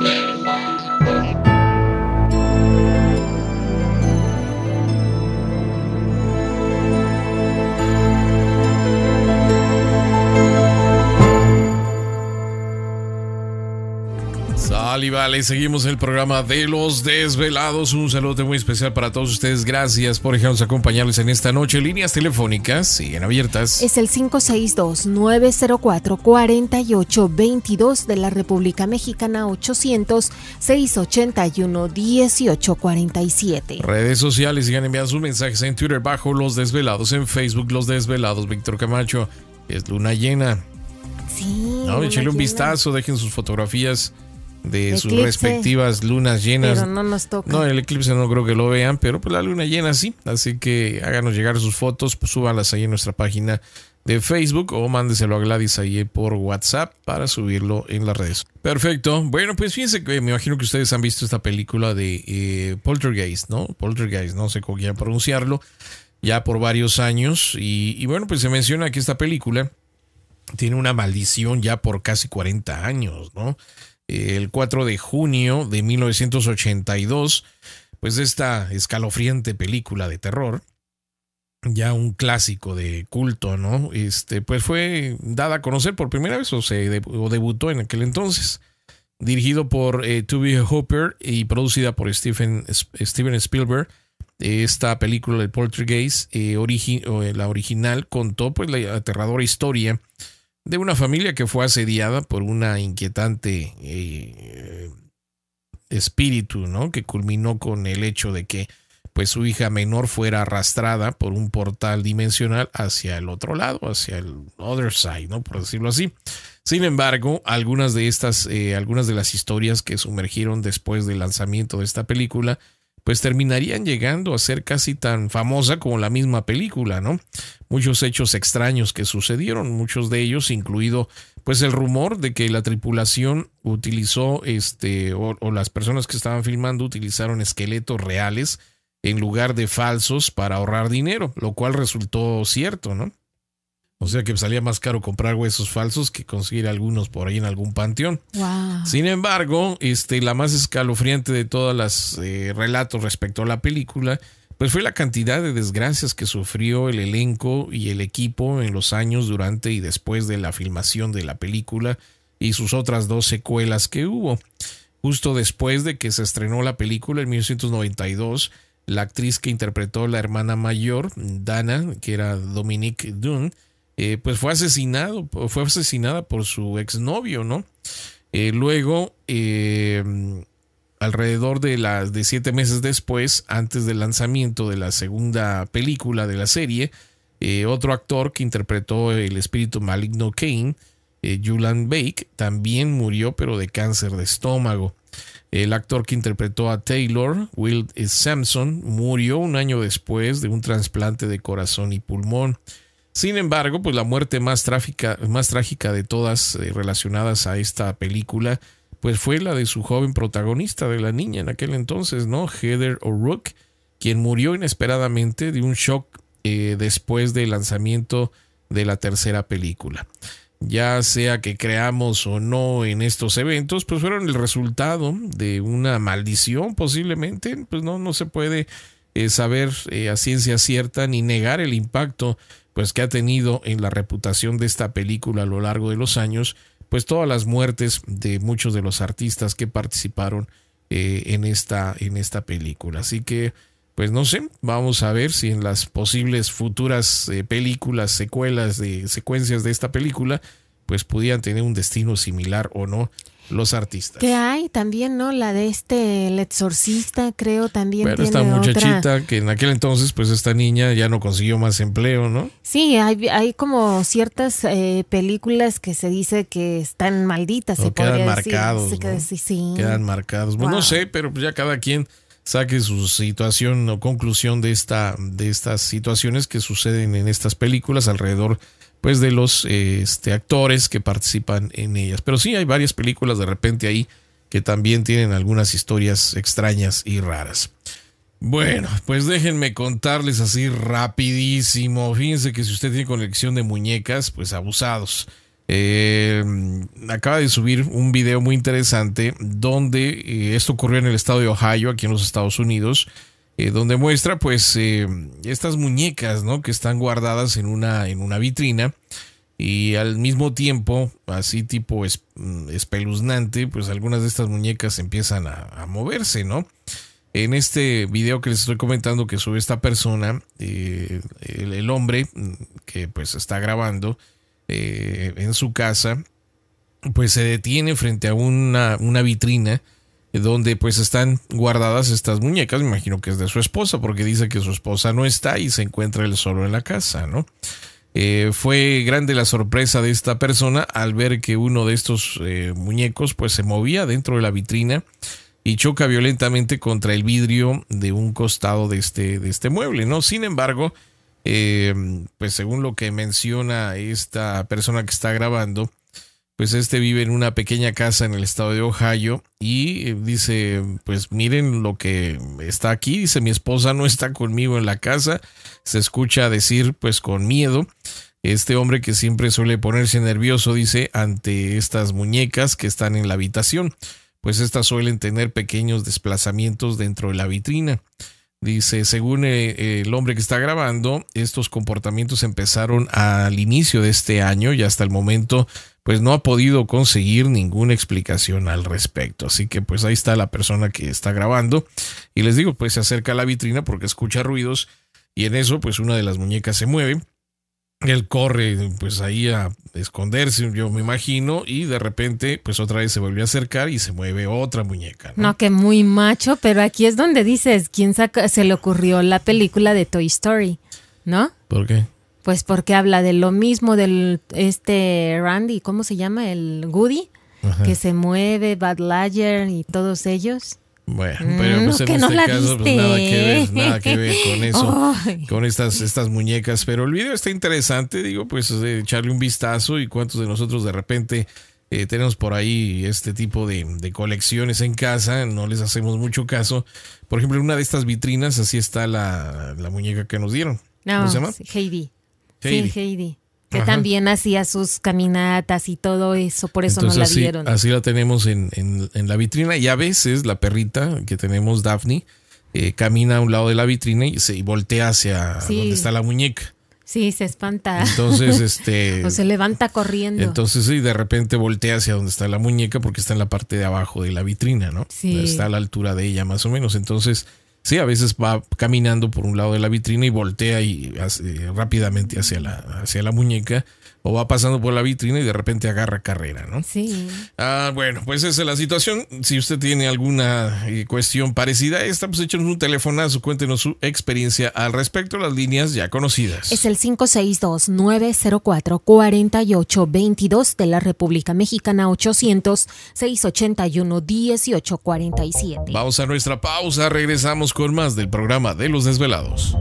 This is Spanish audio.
Disneyland. y vale, seguimos el programa de los desvelados. Un saludo muy especial para todos ustedes. Gracias por dejarnos acompañarles en esta noche. Líneas telefónicas siguen abiertas. Es el 562-904-4822 de la República Mexicana 800-681-1847. Redes sociales sigan enviando sus mensajes en Twitter bajo los desvelados, en Facebook los desvelados. Víctor Camacho, es luna llena. Sí. No, un vistazo, dejen sus fotografías de sus respectivas lunas llenas. no nos toca. No, el eclipse no creo que lo vean, pero pues la luna llena sí. Así que háganos llegar sus fotos, pues súbalas ahí en nuestra página de Facebook o mándeselo a Gladys ahí por WhatsApp para subirlo en las redes. Perfecto. Bueno, pues fíjense que me imagino que ustedes han visto esta película de eh, Poltergeist, ¿no? Poltergeist, no sé cómo quiero pronunciarlo, ya por varios años. Y, y bueno, pues se menciona que esta película tiene una maldición ya por casi 40 años, ¿no? el 4 de junio de 1982, pues esta escalofriante película de terror, ya un clásico de culto, ¿no? Este, pues fue dada a conocer por primera vez o, se debutó en aquel entonces. Dirigido por eh, Hooper y producida por Steven Spielberg, esta película de Poltergeist, eh, eh, la original, contó pues la aterradora historia de una familia que fue asediada por una inquietante eh, espíritu, ¿no? Que culminó con el hecho de que pues su hija menor fuera arrastrada por un portal dimensional hacia el otro lado, hacia el other side, ¿no? Por decirlo así. Sin embargo, algunas de estas, eh, algunas de las historias que sumergieron después del lanzamiento de esta película, pues terminarían llegando a ser casi tan famosa como la misma película, ¿no? Muchos hechos extraños que sucedieron, muchos de ellos incluido pues el rumor de que la tripulación utilizó este o, las personas que estaban filmando utilizaron esqueletos reales en lugar de falsos para ahorrar dinero, lo cual resultó cierto, ¿no? O sea que salía más caro comprar huesos falsos que conseguir algunos por ahí en algún panteón. Sin embargo, este, la más escalofriante de todas las eh, relatos respecto a la película, pues fue la cantidad de desgracias que sufrió el elenco y el equipo en los años durante y después de la filmación de la película y sus otras dos secuelas que hubo. Justo después de que se estrenó la película en 1992, la actriz que interpretó la hermana mayor, Dana, que era Dominique Dunn, eh, pues fue asesinado, fue asesinada por su exnovio, ¿no? Eh, luego, eh, alrededor de, las de siete meses después, antes del lanzamiento de la segunda película de la serie, otro actor que interpretó el espíritu maligno Kane, Julian Bake, también murió, pero de cáncer de estómago. El actor que interpretó a Taylor, Will Sampson, murió un año después de un trasplante de corazón y pulmón. Sin embargo, pues la muerte más, más trágica de todas eh, relacionadas a esta película, pues fue la de su joven protagonista de la niña en aquel entonces, ¿no? Heather O'Rourke, quien murió inesperadamente de un shock eh, después del lanzamiento de la tercera película. Ya sea que creamos o no en estos eventos, pues fueron el resultado de una maldición posiblemente, pues no, no se puede eh, saber eh, a ciencia cierta ni negar el impacto pues que ha tenido en la reputación de esta película a lo largo de los años, pues todas las muertes de muchos de los artistas que participaron eh, en, esta, en esta película. Así que, pues no sé, vamos a ver si en las posibles futuras películas, secuelas de secuencias de esta película, pues pudieran tener un destino similar o no los artistas. Que hay también, ¿no? La de este, el exorcista, creo, también. pero esta muchachita que en aquel entonces, pues esta niña ya no consiguió más empleo, ¿no? Sí, hay, como ciertas eh, películas que se dice que están malditas. se quedan marcados. Decir. Quedan marcados. Bueno, pues, no sé, pero pues, ya cada quien saque su situación o conclusión de, esta, de estas situaciones que suceden en estas películas alrededor pues de los este, actores que participan en ellas. Pero sí hay varias películas de repente ahí que también tienen algunas historias extrañas y raras. Bueno, pues déjenme contarles así rapidísimo. Fíjense que si usted tiene colección de muñecas, pues abusados. Eh, acaba de subir un video muy interesante donde eh, esto ocurrió en el estado de Ohio, aquí en los Estados Unidos. Eh, donde muestra pues eh, estas muñecas, ¿no? Que están guardadas en una, en una vitrina y al mismo tiempo, así tipo mm, espeluznante, pues algunas de estas muñecas empiezan a, moverse, ¿no? En este video que les estoy comentando que sube esta persona, eh, el, el, hombre mm, que pues está grabando en su casa, pues se detiene frente a una, una vitrina eh, donde pues están guardadas estas muñecas, me imagino que es de su esposa, porque dice que su esposa no está y se encuentra él solo en la casa, ¿no? Eh, fue grande la sorpresa de esta persona al ver que uno de estos eh, muñecos pues se movía dentro de la vitrina y choca violentamente contra el vidrio de un costado de este, de este mueble, ¿no? Sin embargo, pues según lo que menciona esta persona que está grabando, pues este vive en una pequeña casa en el estado de Ohio y eh, dice, pues miren lo que está aquí, dice mi esposa no está conmigo en la casa, se escucha decir pues con miedo. Este hombre que siempre suele ponerse nervioso, dice, ante estas muñecas que están en la habitación, pues estas suelen tener pequeños desplazamientos dentro de la vitrina. Dice, según eh, eh, el hombre que está grabando, estos comportamientos empezaron al inicio de este año y hasta el momento pues no ha podido conseguir ninguna explicación al respecto. Así que pues ahí está la persona que está grabando y les digo pues se acerca a la vitrina porque escucha ruidos y en eso pues una de las muñecas se mueve él corre pues ahí a esconderse, yo me imagino, y de repente pues otra vez se volvió a acercar y se mueve otra muñeca. No, que muy macho, pero aquí es donde dices, ¿quién se le ocurrió la película de Toy Story? ¿No? ¿Por qué? Pues porque habla de lo mismo del este Randy, ¿cómo se llama? El Goody, que se mueve, Bad Lager y todos ellos. Bueno, pero mm, pues no, en este caso pues nada que ver, nada que ver con eso, con estas, estas muñecas. Pero el video está interesante, digo, pues eh, echarle un vistazo y cuántos de nosotros de repente eh, tenemos por ahí este tipo de, colecciones en casa, no les hacemos mucho caso. Por ejemplo, en una de estas vitrinas así está la, muñeca que nos dieron. ¿Cómo se llama? Heidi. Sí, Heidi que también hacía sus caminatas y todo eso, por eso no la así, Así la tenemos en, la vitrina y a veces la perrita que tenemos, Daphne, eh, camina a un lado de la vitrina y se voltea hacia donde está la muñeca. Sí, se espanta. Entonces, este. o se levanta corriendo. Entonces, sí, de repente voltea hacia donde está la muñeca porque está en la parte de abajo de la vitrina, ¿no? Sí. Está a la altura de ella, más o menos. Entonces, Sí, a veces va caminando por un lado de la vitrina y voltea y rápidamente hacia la, hacia la muñeca o va pasando por la vitrina y de repente agarra carrera, ¿no? Sí. Ah, bueno, pues esa es la situación. Si usted tiene alguna eh, cuestión parecida estamos esta, pues un telefonazo, cuéntenos su experiencia al respecto, las líneas ya conocidas. Es el 562-904-4822 de la República Mexicana 800-681-1847. Vamos a nuestra pausa, regresamos con más del programa de los desvelados.